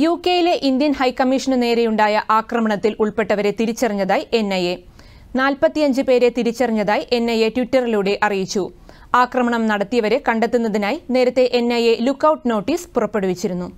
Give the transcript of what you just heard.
U കെയിലെ Indian ഹൈക്കമ്മീഷനു നേരെയുണ്ടായ ആക്രമണത്തിൽ ഉൾപ്പെട്ടവരെ തിരിച്ചറിഞ്ഞതായി എൻ ഐ എ നാൽപ്പത്തിയഞ്ച് പേരെ തിരിച്ചറിഞ്ഞതായി എൻ ഐ എ ട്വിറ്ററിലൂടെ അറിയിച്ചു ആക്രമണം നടത്തിയവരെ കണ്ടെത്തുന്നതിനായി നേരത്തെ N I A lookout notice പുറപ്പെടുവിച്ചിരുന്നു